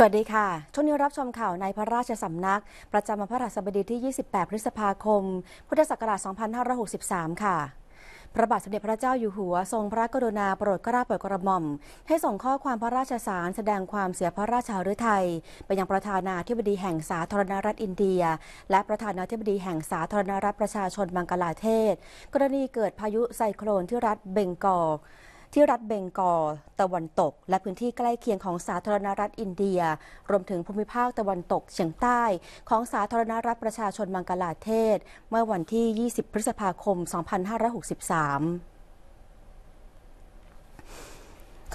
สวัสดีค่ะ ช่วงนี้รับชมข่าวในพระราชสำนัก ประจำวันพระราชบดีที่ 28 พฤษภาคม พุทธศักราช 2563 ค่ะ พระบาทสมเด็จพระเจ้าอยู่หัวทรงพระกรุณาโปรดเกล้าโปรดกระหม่อมให้ส่งข้อความพระราชสารแสดงความเสียพระราชาฤทัยไปยังประธานาธิบดีแห่งสาธารณรัฐอินเดีย และประธานาธิบดีแห่งสาธารณรัฐประชาชนบังกลาเทศ กรณีเกิดพายุไซโคลนที่รัฐเบงกอลที่รัฐเบงกอลตะวันตก และพื้นที่ใกล้เคียงของสาธารณรัฐอินเดีย รวมถึงภูมิภาคตะวันตกเฉียงใต้ของสาธารณรัฐประชาชนมังกลาเทศ เมื่อวันที่ 20 พฤษภาคม 2563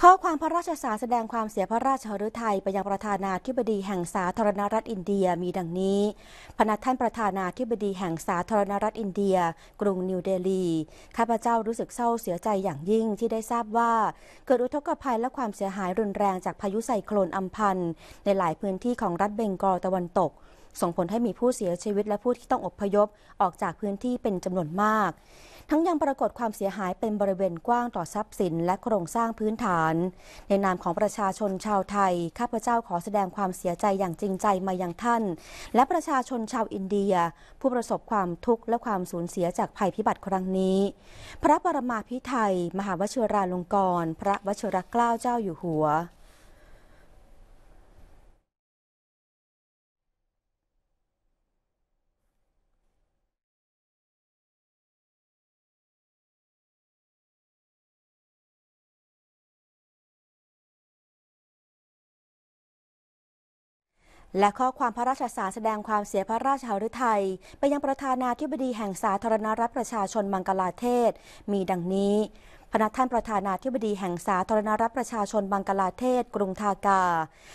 ข้อความพระราชสารแสดงความเสียพระราชหฤทัยไปยังประธานาธิบดีแห่งสาธารณรัฐอินเดียมีดังนี้พนักท่านประธานาธิบดีแห่งสาธารณรัฐอินเดีย กรุงนิวเดลีข้าพเจ้ารู้สึกเศร้าเสียใจอย่างยิ่งที่ได้ทราบว่าเกิดอุทกภัยและความเสียหายรุนแรงจากพายุไซโคลนอัมพันในหลายพื้นที่ของรัฐเบงกอลตะวันตก ส่งผลให้มีผู้เสียชีวิตและผู้ที่ต้องอพยพออกจากพื้นที่เป็นจำนวนมากทั้งยังปรากฏความเสียหายเป็นบริเวณกว้างต่อทรัพย์สิน และโครงสร้างพื้นฐาน ในนามของประชาชนชาวไทยข้าพเจ้าขอแสดงความเสียใจอย่างจริงใจมายังท่าน และประชาชนชาวอินเดีย ผู้ประสบความทุกข์และความสูญเสียจากภัยพิบัติครั้งนี้ พระปรมาภิไธยมหาวชิราลงกรณพระวชิรเกล้าเจ้าอยู่หัวและข้อความพระราชสารแสดงความเสียพระราชหฤทัยไปยังประธานาธิบดีแห่งสาธารณรัฐประชาชนมังกลาเทศ มีดังนี้พนักท่านประธานาธิบดีแห่งสาธารณรัฐประชาชนบังกลาเทศ กรุงทากา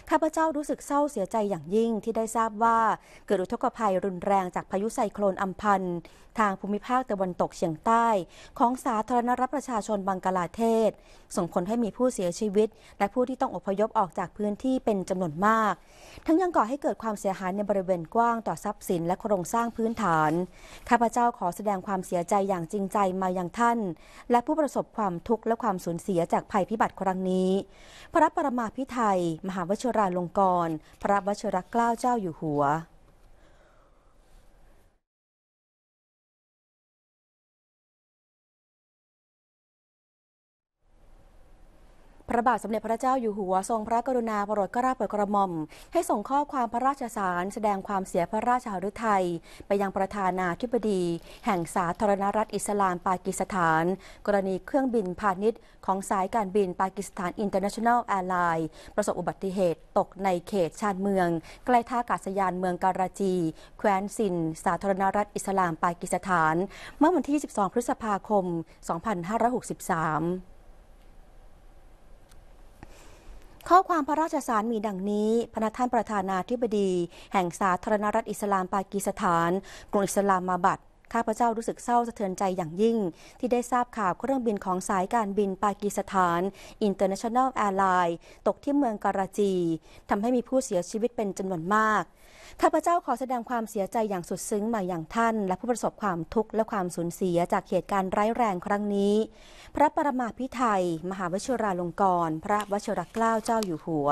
ข้าพเจ้ารู้สึกเศร้าเสียใจอย่างยิ่งที่ได้ทราบว่า เกิดอุทกภัยรุนแรงจากพายุไซโคลนอัมพันทางภูมิภาคตะวันตกเฉียงใต้ ของสาธารณรัฐประชาชนบังกลาเทศ ส่งผลให้มีผู้เสียชีวิต และผู้ที่ต้องอพยพออกจากพื้นที่เป็นจำนวนมาก ทั้งยังก่อให้เกิดความเสียหายในบริเวณกว้างต่อทรัพย์สินและโครงสร้างพื้นฐาน ข้าพเจ้าขอแสดงความเสียใจอย่างจริงใจมาอย่างท่าน และผู้ประสบความความทุกข์และความสูญเสียจากภัยพิบัติครั้งนี้ พระปรมาพิไทยมหาวชิราลงกรณ์พระวชิรเกล้าเจ้าอยู่หัวพระบาทสมเด็จพระเจ้าอยู่หัวทรงพระกรุณาโปรดกระาเปิดกระหม่อม ให้ส่งข้อความพระราชสารแสดงความเสียพระราชหฤทัยไปยังประธานาธิบดี แห่งสาธารณรัฐอิสลามปากีสถาน กรณีเครื่องบินพาณิชย์ ของสายการบินปากีสถานอินเตอร์เนชั่นแนลแอร์ไลน์ประสบอุบัติเหตุตกในเขตชานเมือง ใกล้ท่าอากาศยานเมืองการาจี แคว้นซินสาธารณรัฐอิสลามปากีสถาน เมื่อวันที่ 12พฤษภาคม 2563ข้อความพระราชสารมีดังนี้ พระท่านประธานาธิบดี แห่งสาธารณรัฐอิสลามปากีสถาน กรุงอิสลามมาบัดข้าพเจ้ารู้สึกเศร้าสะเทือนใจอย่างยิ่ง ที่ได้ทราบข่าวเครื่องบินของสายการบินปากีสถาน International Airlines ตกที่เมืองการาจี ทำให้มีผู้เสียชีวิตเป็นจำนวนมากข้าพเจ้าขอแสดงความเสียใจอย่างสุดซึ้ง มาอย่างท่าน และผู้ประสบความทุกข์และความสูญเสียจากเหตุการณ์ร้ายแรงครั้งนี้ พระประมาพิไทยมหาวชิราลงกรณ์พระวชิรเกล้าเจ้าอยู่หัว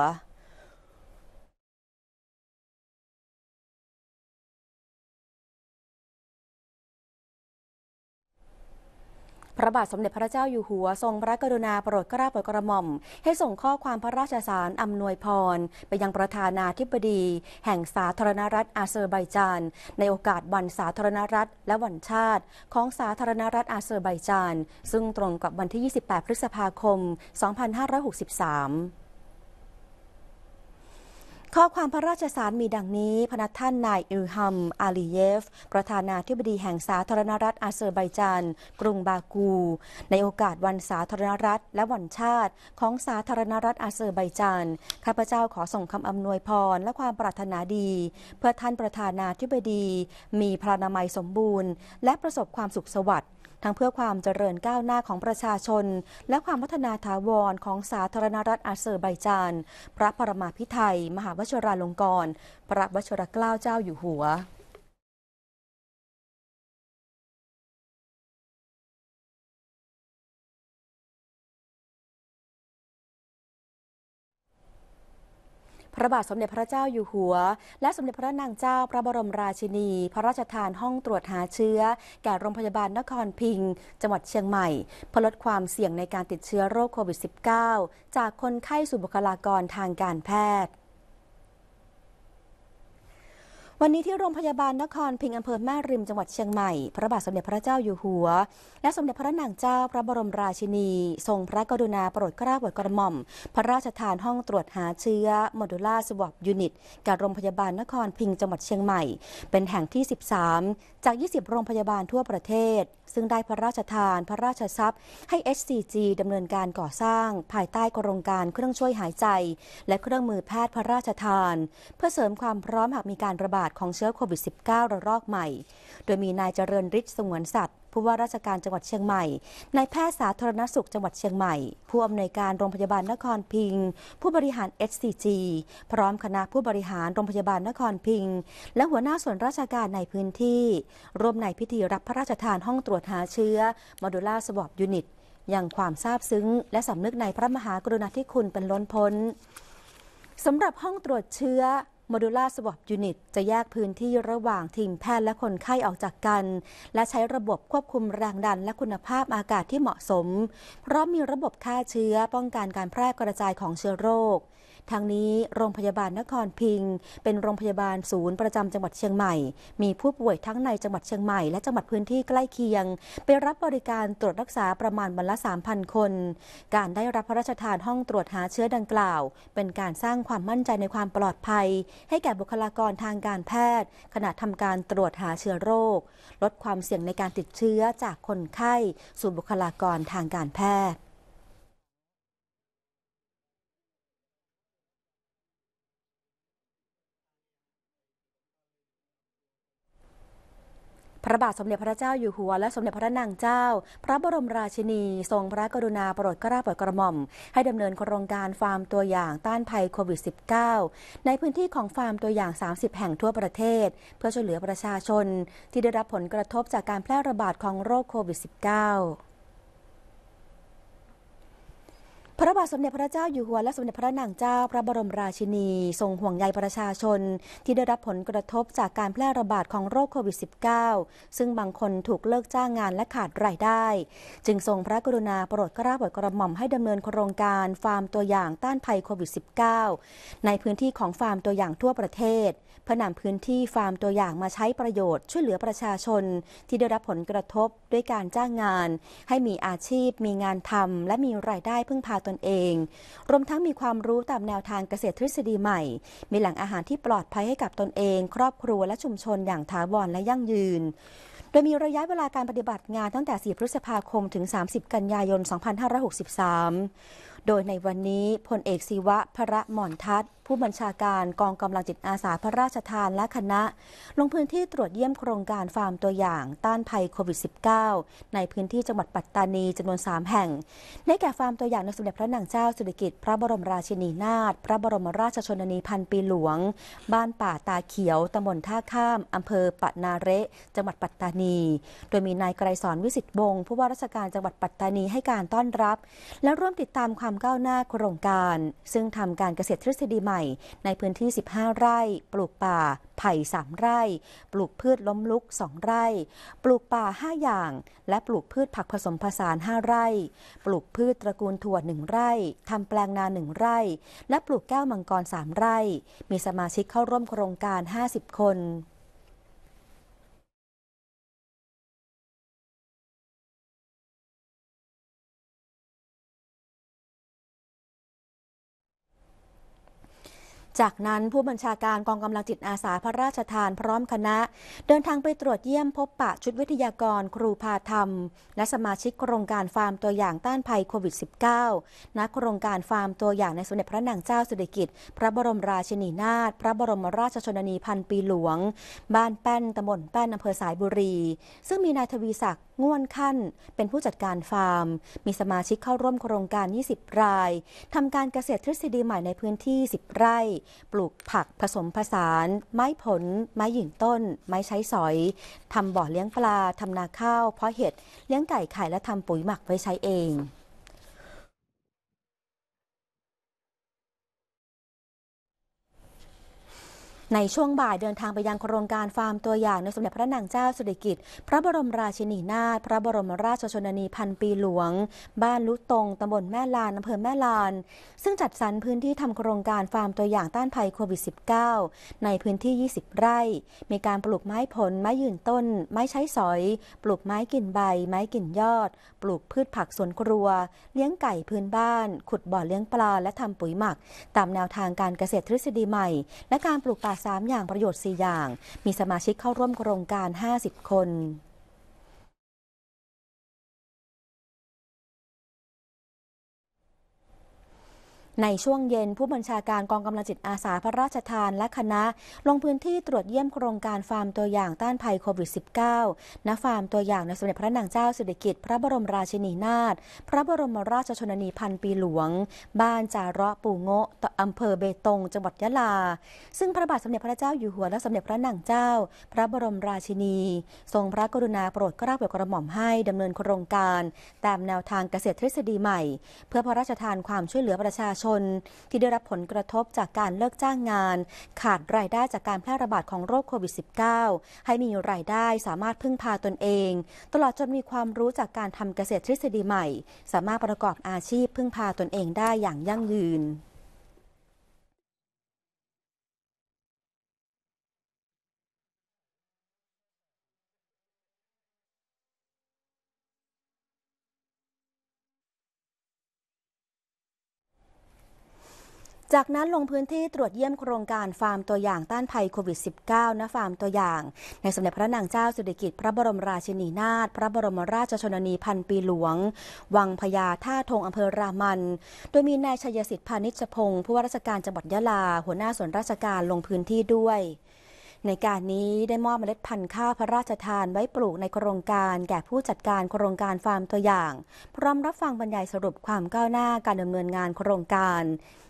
พระบาทสมเด็จพระเจ้าอยู่หัวทรงพระกรุณาโปรดเกล้าโปรดกระหม่อม ให้ส่งข้อความพระราชสารอำนวยพรไปยังประธานาธิบดี แห่งสาธารณรัฐอาเซอร์ไบจาน ในโอกาสวันสาธารณรัฐและวันชาติ ของสาธารณรัฐอาเซอร์ไบจาน ซึ่งตรงกับวันที่ 28 พฤษภาคม 2563ข้อความพระราชสารมีดังนี้พนักท่านนายอิลฮัม อาลีเยฟ ประธานาธิบดีแห่งสาธารณรัฐอาเซอร์ไบจานกรุงบากู ในโอกาสวันสาธารณรัฐและวันชาติ ของสาธารณรัฐอาเซอร์ไบจานข้าพเจ้าขอส่งคำอำนวยพรและความปรารถนาดี เพื่อท่านประธานาธิบดี มีพลานามัยสมบูรณ์ และประสบความสุขสวัสดิ์ทั้งเพื่อความเจริญก้าวหน้าของประชาชน และความพัฒนาถาวรของสาธารณรัฐอาเซอร์ไบจาน พระปรมาภิไธยมหาวชิราลงกรณ์พระวชิรเกล้าเจ้าอยู่หัวพระบาทสมเด็จพระเจ้าอยู่หัว และสมเด็จพระนางเจ้าพระบรมราชินี พระราชทานห้องตรวจหาเชื้อ แก่โรงพยาบาลนครพิงจังหวัดเชียงใหม่เพื่อลดความเสี่ยงในการติดเชื้อโรคโควิด -19 จากคนไข้สู่บุคลากรทางการแพทย์วันนี้ที่โรงพยาบาลนครพิงอำเภอแม่ริมจังหวัดเชียงใหม่ พระบาทสมเด็จพระเจ้าอยู่หัว และสมเด็จพระนางเจ้าพระบรมราชินี ทรงพระกรุณาโปรดเกล้าโปรดกระหม่อมพระราชทานห้องตรวจหาเชื้อโมดูล่าสวอปยูนิตกับโรงพยาบาลนครพิงจังหวัดเชียงใหม่ เป็นแห่งที่ 13 จาก 20 โรงพยาบาลทั่วประเทศ ซึ่งได้พระราชทานพระราชทรัพย์ให้ HCG ดำเนินการก่อสร้าง ภายใต้โครงการเครื่องช่วยหายใจ และเครื่องมือแพทย์พระราชทาน เพื่อเสริมความพร้อมหากมีการระบาดาดของเชื้อโควิด -19 ระลอกใหม่ โดยมีนายเจริญฤทธิ์สงวนสัตว์ ผู้ว่าราชการจังหวัดเชียงใหม่ นายแพทย์สาธารณสุขจังหวัดเชียงใหม่ ผู้อำนวยการโรงพยาบาลนครพิงผู้บริหาร SCG พร้อมคณะผู้บริหารโรงพยาบาลนครพิงและหัวหน้าส่วนราชการในพื้นที่ร่วมในพิธีรับพระราชทานห้องตรวจหาเชื้อมอดูล่าสวอบยูนิตอย่างความซาบซึ้ง และสำนึกในพระมหากรุณาธิคุณเป็นล้นพ้นสำหรับห้องตรวจเชื้อโมดูล่าสวอปยูนิตจะแยกพื้นที่ระหว่างทีมแพทย์และคนไข้ออกจากกัน และใช้ระบบควบคุมแรงดันและคุณภาพอากาศที่เหมาะสม เพราะมีระบบฆ่าเชื้อป้องกันการแพร่กระจายของเชื้อโรคทางนี้ โรงพยาบาลนครพิงเป็นโรงพยาบาลศูนย์ประจำจังหวัดเชียงใหม่ มีผู้ป่วยทั้งในจังหวัดเชียงใหม่และจังหวัดพื้นที่ใกล้เคียง ไปรับบริการตรวจรักษาประมาณวันละ3,000 คน การได้รับพระราชทานห้องตรวจหาเชื้อดังกล่าว เป็นการสร้างความมั่นใจในความปลอดภัย ให้แก่บุคลากรทางการแพทย์ ขณะทำการตรวจหาเชื้อโรค ลดความเสี่ยงในการติดเชื้อจากคนไข้สู่บุคลากรทางการแพทย์พระบาทสมเด็จพระเจ้าอยู่หัวและสมเด็จพระนางเจ้า พระบรมราชินีทรงพระกรุณาโปรดเกล้าโปรดกระหม่อมให้ดำเนินโครงการฟาร์มตัวอย่างต้านภัยโควิด -19 ในพื้นที่ของฟาร์มตัวอย่าง 30 แห่งทั่วประเทศ เพื่อช่วยเหลือประชาชนที่ได้รับผลกระทบจากการแพร่ระบาดของโรคโควิด -19 พระบาทสมเด็จพระเจ้าอยู่หัวและสมเด็จพระนางเจ้าพระบรมราชินีทรงห่วงใยประชาชนที่ได้รับผลกระทบจากการแพร่ระบาดของโรคโควิด -19 ซึ่งบางคนถูกเลิกจ้างงานและขาดรายได้ จึงทรงพระกรุณาโปรดกระ้าโปรดกระหม่อมให้ดำเนินโครงการฟาร์มตัวอย่างต้านภัยโควิด -19 ในพื้นที่ของฟาร์มตัวอย่างทั่วประเทศพื่อนำพื้นที่ฟาร์มตัวอย่างมาใช้ประโยชน์ช่วยเหลือประชาชน ที่ได้รับผลกระทบด้วยการจ้างงาน ให้มีอาชีพ มีงานทำและมีรายได้พึ่งพาตนเอง รวมทั้งมีความรู้ตามแนวทางเกษตรทฤษฎีใหม่ มีแหล่งอาหารที่ปลอดภัยให้กับตนเอง ครอบครัวและชุมชนอย่างถาวรและยั่งยืน โดยมีระยะเวลาการปฏิบัติงานตั้งแต่ 4 พฤษภาคมถึง 30 กันยายน 2563 โดยในวันนี้พลเอกศิวะพระมอนทัศนผู้บัญชาการกองกำลังจิตอาสาพระราชทานและคณะ ลงพื้นที่ตรวจเยี่ยมโครงการฟาร์มตัวอย่างต้านภัยโควิด -19 ในพื้นที่จังหวัดปัตตานีจำนวน 3 แห่งได้แก่ฟาร์มตัวอย่างในสมเด็จพระนางเจ้า สุริกิติ์พระบรมราชินีนาถพระบรมราชชนนีพันปีหลวง บ้านป่าตาเขียวตำบลท่าข้ามอำเภอปะนาเรจังหวัดปัตตานี โดยมีนายไกรสอนวิสิตบง ผู้ว่าราชการจังหวัดปัตตานีให้การต้อนรับ และร่วมติดตามความก้าวหน้าโครงการ ซึ่งทำการเกษตรทฤษฎีใหม่ม่ในพื้นที่ 15 ไร่ ปลูกป่า ไผ่ 3 ไร่ ปลูกพืชล้มลุก 2 ไร่ ปลูกป่า 5 อย่าง และปลูกพืชผักผสมผสาน 5 ไร่ ปลูกพืชตระกูลถั่ว 1 ไร่ ทำแปลงนา 1 ไร่ และปลูกแก้วมังกร 3 ไร่ มีสมาชิกเข้าร่วมโครงการ 50 คนจากนั้นผู้บัญชาการกองกำลังจิตอาสาพระราชทานพร้อมคณะ เดินทางไปตรวจเยี่ยมพบปะชุดวิทยากรครูพาธรรม และสมาชิกโครงการฟาร์มตัวอย่างต้านภัยโควิด -19 กโครงการฟาร์มตัวอย่างในสมเด็จพระนางเจ้าสุริกิติ์พระบรมราชินีนาถพระบรมราชชนนีพันปีหลวง บ้านแป้นตำบลแป้นอำเภอสายบุรี ซึ่งมีนายทวีศักดิง่วนขั้นเป็นผู้จัดการฟาร์ม มีสมาชิกเข้าร่วมโครงการ 20 รายทำการเกษตรทฤษฎีใหม่ในพื้นที่ 10 ไร่ ปลูกผักผสมผสาน ไม้ผลไม้หยิ่งต้น ไม้ใช้สอยทำบ่อเลี้ยงปลาทำนาข้าวเพาะเห็ดเลี้ยงไก่ไข่และทำปุ๋ยหมักไว้ใช้เองในช่วงบ่ายเดินทางไปยังโครงการฟาร์มตัวอย่างในสมเด็จพระนางเจ้าสุริกิติ์พระบรมราชินีนาถ พระบรมราชชนนีพันปีหลวง บ้านลุตรงตำบลแม่ลาน อำเภอแม่ลาน ซึ่งจัดสรรพื้นที่ทำโครงการฟาร์มตัวอย่างต้านภัยโควิด -19 ในพื้นที่ 20 ไร่ มีการปลูกไม้ผล ไม้ยืนต้น ไม้ใช้สอย ปลูกไม้กินใบ ไม้กินยอด ปลูกพืชผักสวนครัว เลี้ยงไก่พื้นบ้าน ขุดบ่อเลี้ยงปลาและทำปุ๋ยหมัก ตามแนวทางการเกษตรทฤษฎีใหม่ และการปลูกป่า3 อย่างประโยชน์ 4 อย่างมีสมาชิกเข้าร่วมโครงการ 50 คนในช่วงเย็นผู้บัญชาการกองกำลังจิตอาสาพระราชทานและคณะลงพื้นที่ตรวจเยี่ยมโครงการฟาร์มตัวอย่างต้านภัยโควิด -19 ณฟาร์มตัวอย่างในสมเด็จพระนางเจ้าสิริกิติ์พระบรมราชินีนาถพระบรมราชชนนีพันปีหลวงบ้านจาระปูโงะอำเภอเบตงจังหวัดยะลา ซึ่งพระบาทสมเด็จพระเจ้าอยู่หัวและสมเด็จพระนางเจ้า พระบรมราชินี ทรงพระกรุณาโปรดเกล้าโปรดกระหม่อมให้ดำเนินโครงการ ตามแนวทางเกษตรทฤษฎีใหม่ เพื่อพระราชทานความช่วยเหลือประชาชนนที่ได้รับผลกระทบจากการเลิกจ้างงานขาดรายได้จากการแพร่ระบาดของโรคโควิด -19 ให้มีรายได้สามารถพึ่งพาตนเอง ตลอดจนมีความรู้จากการทำเกษตรทฤษฎีใหม่ สามารถประกอบอาชีพพึ่งพาตนเองได้อย่างยั่งยืนจากนั้นลงพื้นที่ตรวจเยี่ยมโครงการฟาร์มตัวอย่างต้านภัยโควิด -19 ณฟาร์มตัวอย่าง ในสมเด็จพระนางเจ้าสุริกิจพระบรมราชินีนาถพระบรมราชชนนีพันปีหลวง วังพญาท่าทงอำเภอรามันโดยมีนายชัยสิทธิ์พานิชพงศ์ผู้ว่าราชการจังหวัดยะลา หัวหน้าส่วนราชการลงพื้นที่ด้วยในการนี้ได้มอบเมล็ดพันธุ์ข้าวพระราชทานไว้ปลูกในโครงการแก่ผู้จัดการโครงการฟาร์มตัวอย่าง พร้อมรับฟังบรรยายสรุปความก้าวหน้าการดำเนินงานโครงการ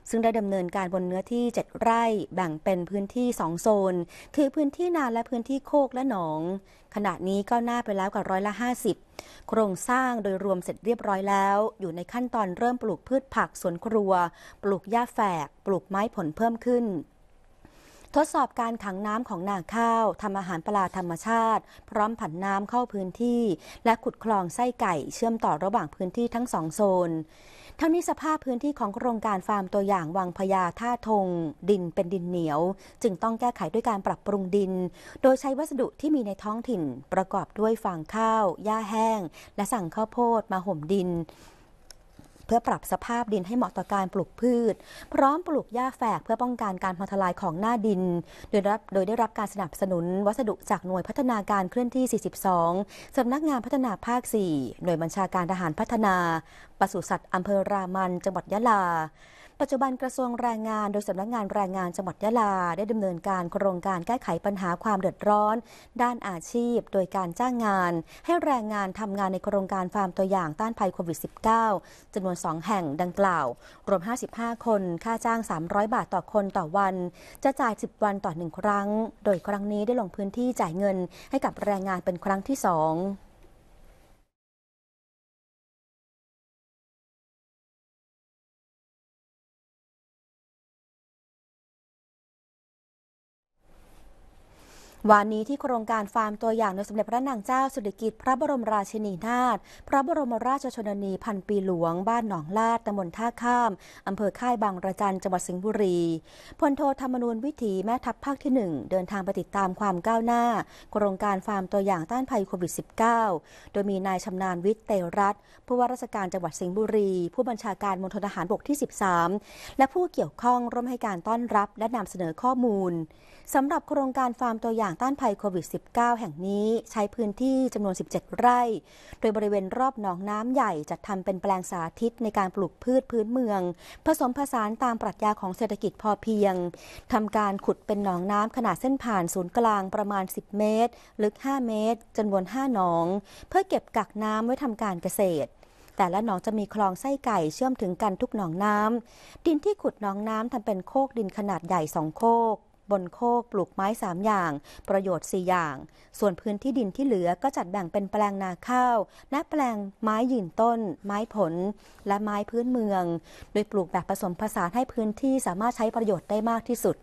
ซึ่งได้ดำเนินการบนเนื้อที่ 7 ไร่แบ่งเป็นพื้นที่ 2 โซน คือพื้นที่นาและพื้นที่โคกและหนอง ขณะนี้ก้าวหน้าไปแล้วกว่าร้อยละ 50 โครงสร้างโดยรวมเสร็จเรียบร้อยแล้ว อยู่ในขั้นตอนเริ่มปลูกพืชผักสวนครัว ปลูกหญ้าแฝก ปลูกไม้ผลเพิ่มขึ้นทดสอบการขังน้ำของนาข้าวทำอาหารปลาธรรมชาติ พร้อมผันน้ำเข้าพื้นที่ และขุดคลองไส้ไก่ เชื่อมต่อระหว่างพื้นที่ทั้งสองโซนทั้งนี้สภาพพื้นที่ของโครงการฟาร์มตัวอย่างวังพญาท่าทงดินเป็นดินเหนียว จึงต้องแก้ไขด้วยการปรับปรุงดิน โดยใช้วัสดุที่มีในท้องถิ่นประกอบด้วยฟางข้าวหญ้าแห้ง และสั่งข้าวโพด มาห่มดินเพื่อปรับสภาพดินให้เหมาะต่อการปลูกพืช พร้อมปลูกหญ้าแฝกเพื่อป้องกันการพังทลายของหน้าดินโดยรับโดยได้รับการสนับสนุนวัสดุจากหน่วยพัฒนาการเคลื่อนที่ 42 สำนักงานพัฒนาภาค 4 หน่วยบัญชาการทหารพัฒนาปศุสัตว์อำเภอรามันจังหวัดยะลาปัจจุบันกระทรวงแรงงานโดยสำนักงงานแรงงานจังหวัดยะลาได้ดำเนินการโครงการแก้ไขปัญหาความเดือดร้อนด้านอาชีพโดยการจ้างงานให้แรงงานทำงานในโครงการฟาร์มตัวอย่างต้านภัยโควิด -19 จำนวน 2 แห่งดังกล่าว รวม 55 คนค่าจ้าง 300 บาทต่อคนต่อวัน จะจ่าย 10 วันต่อ 1 ครั้ง โดยครั้งนี้ได้ลงพื้นที่จ่ายเงิน ให้กับแรงงานเป็นครั้งที่ 2วานนี้ที่โครงการฟาร์มตัวอย่างในสมเด็จพระนางเจ้าสุริกิจพระบรมราชินีนาถพระบรมราชชนนีพันปีหลวงบ้านหนองลาดตำบลท่าข้ามอำเภอค่ายบางระจันจังหวัดสิงห์บุรีพลโทธรรมนูญวิถีแม่ทัพภาคที่ 1 เดินทางไปติดตามความก้าวหน้าโครงการฟาร์มตัวอย่างต้านภัยโควิด -19 โดยมีนายชำนาญวิทย์เตรัตผู้ว่าราชการจังหวัดสิงห์บุรี ผู้บัญชาการมณฑลทหารบกที่ 13 และผู้เกี่ยวข้องร่วมให้การต้อนรับ และนำเสนอข้อมูลสำหรับโครงการฟาร์มตัวอย่างางต้านภัยโควิด -19 แห่งนี้ใช้พื้นที่จำนวน 17 ไร่ โดยบริเวณรอบหนองน้ำใหญ่จัดทำเป็นแปลงสาธิตในการปลูกพืชพื้นเมือง ผสมผสานตามปรัชญาของเศรษฐกิจพอเพียง ทำการขุดเป็นหนองน้ำขนาดเส้นผ่านศูนย์กลางประมาณ 10 เมตรลึก5เมตรจำนวน 5 หนอง เพื่อเก็บกักน้ำไว้ทำการเกษตร แต่ละหนองจะมีคลองไส้ไก่เชื่อมถึงกันทุกหนองน้ำดินที่ขุดหนองน้ำทำเป็นโคกดินขนาดใหญ่สองโคกบนโคกปลูกไม้3อย่าง ประโยชน์ 4 อย่าง ส่วนพื้นที่ดินที่เหลือก็จัดแบ่งเป็นแปลงนาข้าวและแปลงไม้ยืนต้น ไม้ผล และไม้พื้นเมือง โดยปลูกแบบผสมผสานให้พื้นที่สามารถใช้ประโยชน์ได้มากที่สุด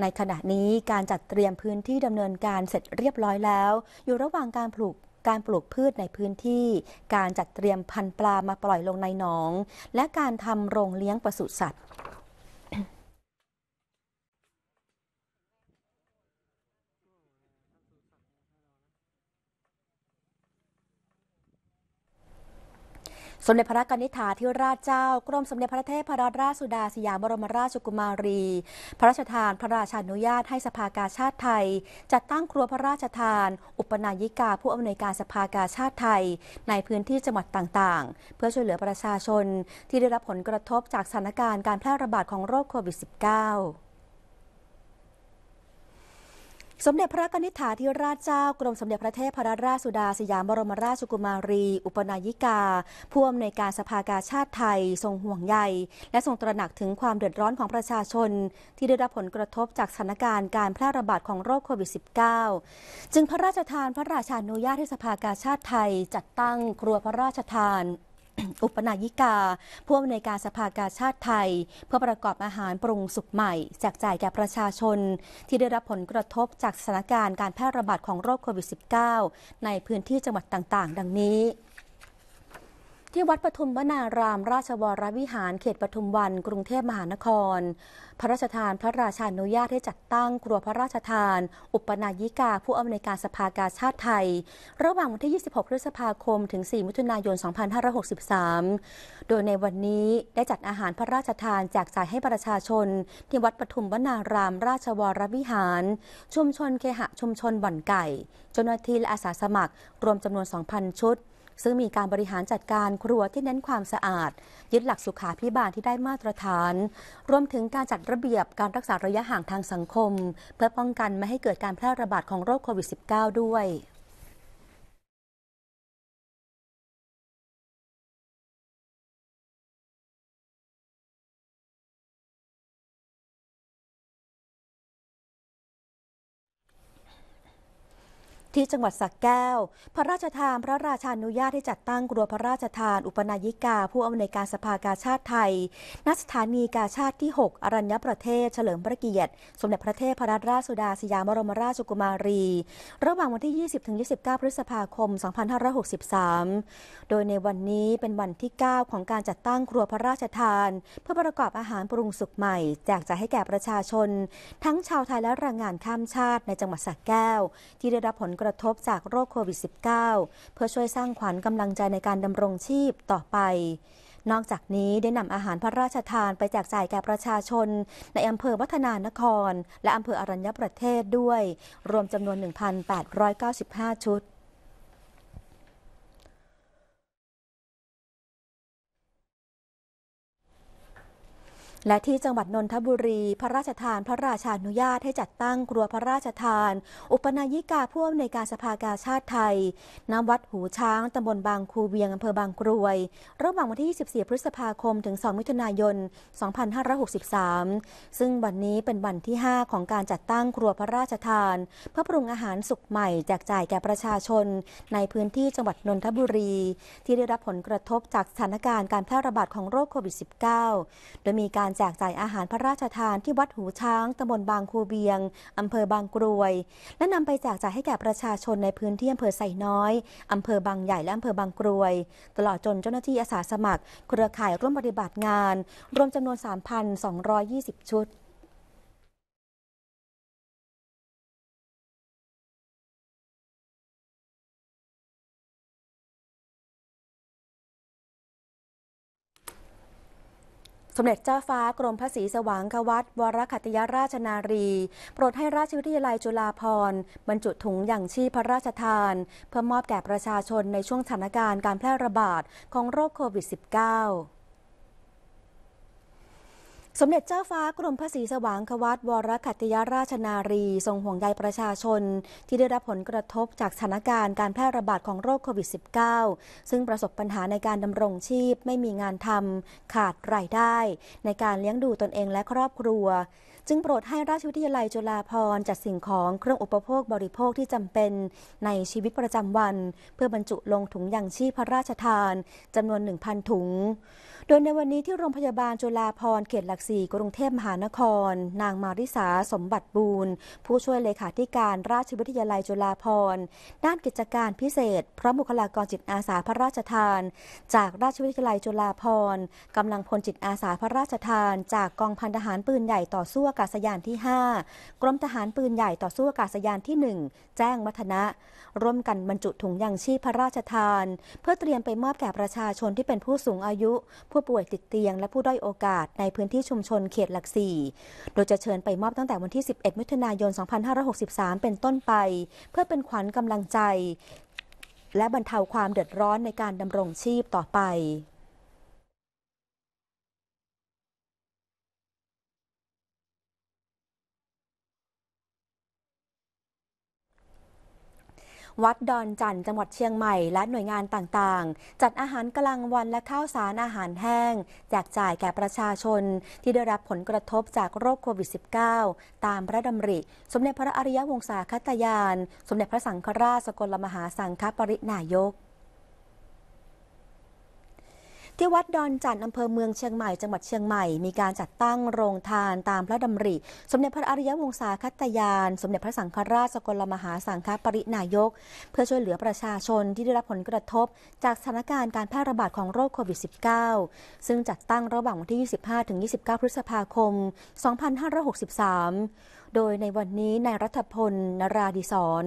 ในขณะนี้การจัดเตรียมพื้นที่ดำเนินการเสร็จเรียบร้อยแล้ว อยู่ระหว่างการปลูกการปลูกพืชในพื้นที่ การจัดเตรียมพันธุ์ปลามาปล่อยลงในหนอง และการทำโรงเลี้ยงปศุสัตว์มเด็จพระนิธิาธิราชเจ้ากรมสมเด็จพระเทพรัตนราชสุดาสยามบรมราชกุมารี พระราชทานพระราชานุญาตให้สภากาชาติไทย จัดตั้งครัวพระราชทาน อุปนายิกาผู้อำนวยการสภากาชาติไทย ในพื้นที่จังหวัดต่างๆ เพื่อช่วยเหลือประชาชน ที่ได้รับผลกระทบจากสถานการณ์การแพร่ระบาดของโรคโควิด -19 สมเด็จพระกนิษฐาธิราชเจ้า กรมสมเด็จพระเทพรัตนราชสุดาสยามบรมราชกุมารี อุปนายิกาผู้อำนวยการสภากาชาติไทย ทรงห่วงใยและทรงตระหนักถึงความเดือดร้อนของประชาชน ที่ได้รับผลกระทบจากสถานการณ์การแพร่ระบาดของโรคโควิด -19 จึงพระราชทานพระราชานุญาตให้สภากาชาติไทย จัดตั้งครัวพระราชทานอุปนายิกา ผู้อำนวยการสภากาชาติไทย เพื่อประกอบอาหารปรุงสุกใหม่ แจกจ่ายแก่ประชาชนที่ได้รับผลกระทบจากสถานการณ์การแพร่ระบาดของโรคโควิด -19 ในพื้นที่จังหวัดต่างๆ ดังนี้ที่ วัดปทุมวนาราม ราชวรวิหาร เขตปทุมวัน กรุงเทพมหานคร พระราชทานพระราชานุญาตให้จัดตั้ง ครัวพระราชทาน อุปนายิกาผู้อำนวยการสภากาชาติไทย ระหว่างวันที่ 26 พฤษภาคม ถึง 4 มิถุนายน 2563 โดยในวันนี้ได้จัดอาหารพระราชทานแจกจ่ายให้ประชาชน ที่วัดปทุมวนารามราชวรวิหาร ชุมชนเคหะชุมชนบ่อนไก่เจ้าหน้าที่และอาสาสมัคร รวมจำนวน 2,000 ชุดซึ่งมีการบริหารจัดการครัวที่เน้นความสะอาด ยึดหลักสุขาพิบาลที่ได้มาตรฐาน รวมถึงการจัดระเบียบการรักษาระยะห่างทางสังคมเพื่อป้องกันไม่ให้เกิดการแพร่ระบาดของโรคโควิด -19 ด้วยที่จังหวัดสักแก้ว พระราชทานพระราชานุญาตให้จัดตั้งกรัวพระราชทานอุปนายิกา ผู้อำนวยการสภากาชาติไทยณสถานีกาชาติที่6 อรัญญประเทศเฉลิมพระเกียรติ สมเด็จพระเทพรัตนราชสุดาสยามบรมราชกุมารี ระหว่างวันที่ 20ถึง29พฤษภาคม2563โดยในวันนี้เป็นวันที่ 9 ของการจัดตั้งครัวพระราชทาน เพื่อประกอบอาหารปรุงสุกใหม่แจกจ่ายให้แก่ประชาชน ทั้งชาวไทยและแรงงานข้ามชาติในจังหวัดสักแก้ว ที่ได้รับผลกระทบจากโรคโควิด -19 เพื่อช่วยสร้างขวัญกำลังใจในการดำรงชีพต่อไป นอกจากนี้ได้นำอาหารพระราชทานไปแจกจ่ายแก่ประชาชน ในอำเภอวัฒนานคร และอำเภออรัญญประเทศด้วย รวมจำนวน 1,895 ชุดและที่จังหวัดนนทบุรี พระราชทาน พระราชานุญาตให้จัดตั้งครัวพระราชทาน อุปนายิกาผู้อำนวยการสภากาชาติไทยณวัดหูช้าง ตำบลบางคูเวียงอำเภอบางกรวย ระหว่างวันที่ 24 พฤษภาคมถึง 2 มิถุนายน 2563 ซึ่งวันนี้เป็นวันที่ 5 ของการจัดตั้งครัวพระราชทานเพื่อปรุงอาหารสุกใหม่แจกจ่ายแก่ประชาชน ในพื้นที่จังหวัดนนทบุรีที่ได้รับผลกระทบจากสถานการณ์การแพร่ระบาดของโรคโควิด -19 โดยมีการการแจกจ่ายอาหารพระราชทานที่วัดหูช้าง ตำบลบางคูเบียง อำเภอบางกรวย และนำไปแจกจ่ายให้แก่ประชาชนในพื้นที่อำเภอไซน้อย อำเภอบางใหญ่และอำเภอบางกรวย ตลอดจนเจ้าหน้าที่อาสาสมัคร เครือข่ายร่วมปฏิบัติงาน รวมจำนวน 3,220 ชุดมเด็จเจ้าฟ้ากรมพระศรีสว่างควัตวรคัตยราชนารี โปรดให้ราชวิทยาลัยจุฬาภรณ์ บรรจุถุงอย่างชีพพระราชทาน เพื่อมอบแก่ประชาชนในช่วงสถานการณ์การแพร่ระบาดของโรคโควิด -19 สมเด็จเจ้าฟ้ากรมพระศรีสว่างควัตวรคัตยราชนารี ทรงห่วงใยประชาชนที่ได้รับผลกระทบจากสถานการณ์การแพร่ระบาดของโรคโควิด -19 ซึ่งประสบปัญหาในการดำรงชีพไม่มีงานทำขาดรายได้ ในการเลี้ยงดูตนเองและครอบครัวจึงโปรดให้ราชวิทยาลัยจุฬาภร์จัดสิ่งของเครื่องอุปโภคบริโภคที่จำเป็นในชีวิตประจำวัน เพื่อบรรจุลงถุงยังชีพพระราชทานจำนวน1,000ถุง โดยในวันนี้ที่โรงพยาบาลจุฬาภร์เขตหลักสี่กรุงเทพมหานคร นางมาริสาสมบัติบูรณ์ผู้ช่วยเลขาธิการราชวิทยาลัยจุฬาภร์ด้านกิจการพิเศษพระมบุคลากรจิตอาสาพระราชทาน จากราชวิทยาลัยจุฬาภร์กำลังพลจิตอาสาพระราชทาน จากกองพันทหารปืนใหญ่ต่อสู้ากาศยานที่ 5 กรมทหารปืนใหญ่ต่อสู้อากาศยานที่ 1 แจ้งวัฒนะ ร่วมกันบรรจุถุงยางชีพพระราชทาน เพื่อเตรียมไปมอบแก่ประชาชนที่เป็นผู้สูงอายุ ผู้ป่วยติดเตียงและผู้ด้อยโอกาสในพื้นที่ชุมชนเขตหลักสี่โดยจะเชิญไปมอบตั้งแต่วันที่ 11 มิถุนายน 2563 เป็นต้นไป เพื่อเป็นขวัญกำลังใจ และบรรเทาความเดือดร้อนในการดำรงชีพต่อไปวัดดอนจันจังหวัดเชียงใหม่และหน่วยงานต่างๆ จัดอาหารกลางวันและข้าวสารอาหารแห้งแจกจ่ายแก่ประชาชนที่ได้รับผลกระทบจากโรคโควิด -19 ตามพระดำริ สมเด็จพระอริยวงศาคตยาน สมเด็จพระสังฆราชสกลมหาสังฆปรินายกที่วัดดอนจันทร์อำเภอเมืองเชียงใหม่ จังหวัดเชียงใหม่มีการจัดตั้งโรงทานตามพระดำริ สมเด็จพระอริยวงศาคตยาน สมเด็จพระสังฆราชสกลมหาสังฆปรินายก เพื่อช่วยเหลือประชาชนที่ได้รับผลกระทบจากสถานการณ์การแพร่ระบาดของโรคโควิด -19 ซึ่งจัดตั้งระหว่างวันที่ 25 29 พฤษภาคม 2563โดยในวันนี้นายรัฐพลนราดิศร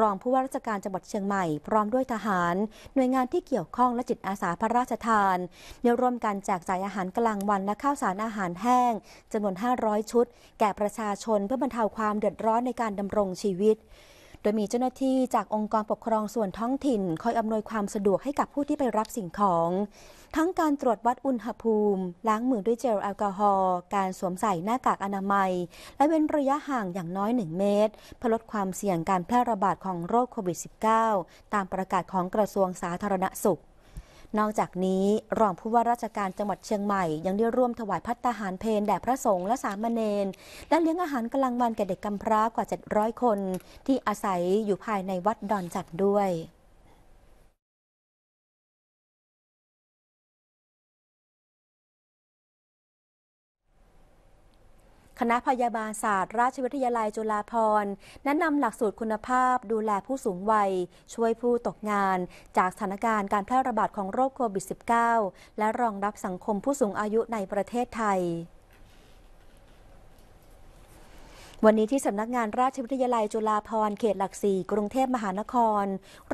รองผู้ว่าราชการจังหวัดเชียงใหม่พร้อมด้วยทหาร หน่วยงานที่เกี่ยวข้องและจิตอาสาพระราชทานได้ร่วมกันแจกจ่ายอาหารกลางวันและข้าวสารอาหารแห้งจำนวน 500 ชุดแก่ประชาชนเพื่อบรรเทาความเดือดร้อนในการดำรงชีวิตโดยมีเจ้าหน้าที่จากองค์กรปกครองส่วนท้องถิ่น คอยอำนวยความสะดวกให้กับผู้ที่ไปรับสิ่งของ ทั้งการตรวจวัดอุณหภูมิ ล้างมือด้วยเจลแอลกอฮอล์การสวมใส่หน้ากากอนามัย และเว้นระยะห่างอย่างน้อย 1 เมตรเพื่อลดความเสี่ยงการแพร่ระบาดของโรคโควิด -19 ตามประกาศของกระทรวงสาธารณสุขนอกจากนี้รองผู้ว่าราชการจังหวัดเชียงใหม่ยังได้ร่วมถวายพัตตาหารเพนแด่พระสงฆ์และสามเณรและเลี้ยงอาหารกลางวันแก่เด็กกำพร้ากว่า 700 คน ที่อาศัยอยู่ภายในวัดดอนจัดด้วยคณะพยาบาลศาสตร์ราชวิทยาลัยจุฬาภรณ์แนะนำหลักสูตรคุณภาพดูแลผู้สูงวัย ช่วยผู้ตกงานจากสถานการณ์การแพร่ระบาดของโรคโควิด -19 และรองรับสังคมผู้สูงอายุในประเทศไทยวันนี้ที่สำนักงานราชวิทยาลัยจุฬาภรณ์เขตหลักสี่กรุงเทพมหานคร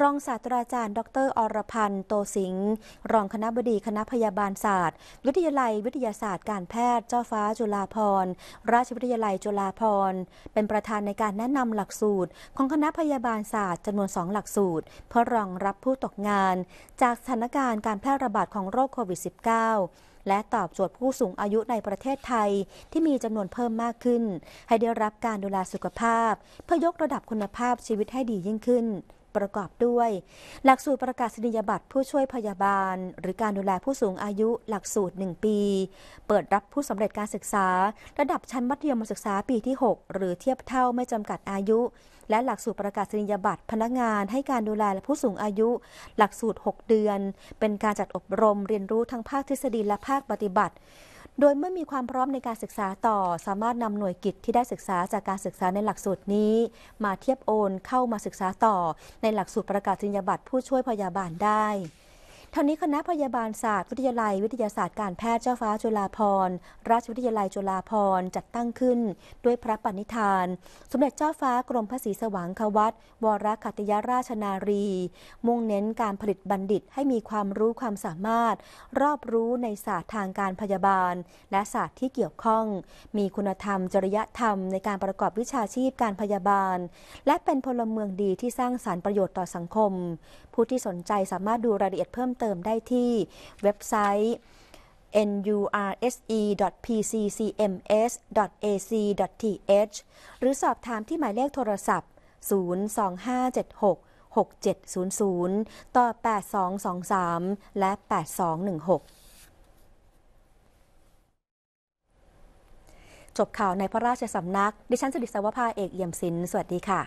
รองศาสตราจารย์ ดร อรพันธ์ โตสิงห์รองคณะบดีคณะพยาบาลศาสตร์ วิทยาลัยวิทยาศาสตร์การแพทย์ เจ้าฟ้า จุฬาภรณ์ ราชวิทยาลัยจุฬาภรณ์ เป็นประธานในการแนะนำหลักสูตร ของคณะพยาบาลศาสตร์จำนวนสองหลักสูตร เพื่อรองรับผู้ตกงานจากสถานการณ์การแพร่ระบาดของโรคโควิด -19 และตอบโจทย์ผู้สูงอายุในประเทศไทยที่มีจำนวนเพิ่มมากขึ้น ให้ได้รับการดูแลสุขภาพเพื่อยกระดับคุณภาพชีวิตให้ดียิ่งขึ้นประกอบด้วย หลักสูตรประกาศนียบัตร ผู้ช่วยพยาบาล หรือการดูแลผู้สูงอายุหลักสูตร 1 ปี เปิดรับผู้สำเร็จการศึกษา ระดับชั้นมัธยมศึกษาปีที่ 6 หรือเทียบเท่าไม่จำกัดอายุ และหลักสูตรประกาศนียบัตร พนักงานให้การดูแลผู้สูงอายุ หลักสูตร 6 เดือน เป็นการจัดอบรมเรียนรู้ทั้งภาคทฤษฎีและภาคปฏิบัติโดยเมื่อมีความพร้อมในการศึกษาต่อ สามารถนำหน่วยกิจที่ได้ศึกษาจากการศึกษาในหลักสูตรนี้ มาเทียบโอนเข้ามาศึกษาต่อในหลักสูตรประกาศนียบัตรผู้ช่วยพยาบาลได้ทางนี้คณะพยาบาลศาสตร์วิทยาลัยวิทยาศาสตร์การแพทย์เจ้าฟ้าจุฬาภรณ์ ราชวิทยาลัยจุฬาภรณ์ จัดตั้งขึ้น ด้วยพระปณิธาน สมเด็จเจ้าฟ้ากรมพระศรีสว่างควัตวรคัตยราชนารี มุ่งเน้นการผลิตบัณฑิตให้มีความรู้ความสามารถ รอบรู้ในศาสตร์ทางการพยาบาล และศาสตร์ที่เกี่ยวข้อง มีคุณธรรม จริยธรรม ในการประกอบวิชาชีพการพยาบาล และเป็นพลเมืองดีที่สร้างสารรค์ประโยชน์ต่อสังคม ผู้ที่สนใจสามารถดูรายละเอียดเพิ่มเติมได้ที่เว็บไซต์ nurse.pccms.ac.th หรือสอบถามที่หมายเลขโทรศัพท์ 02576 6700 ต่อ 8223 และ 8216 จบข่าวในพระราชสำนัก ดิฉันสุดิศวภาเอกเอี่ยมศิลป์สวัสดีค่ะ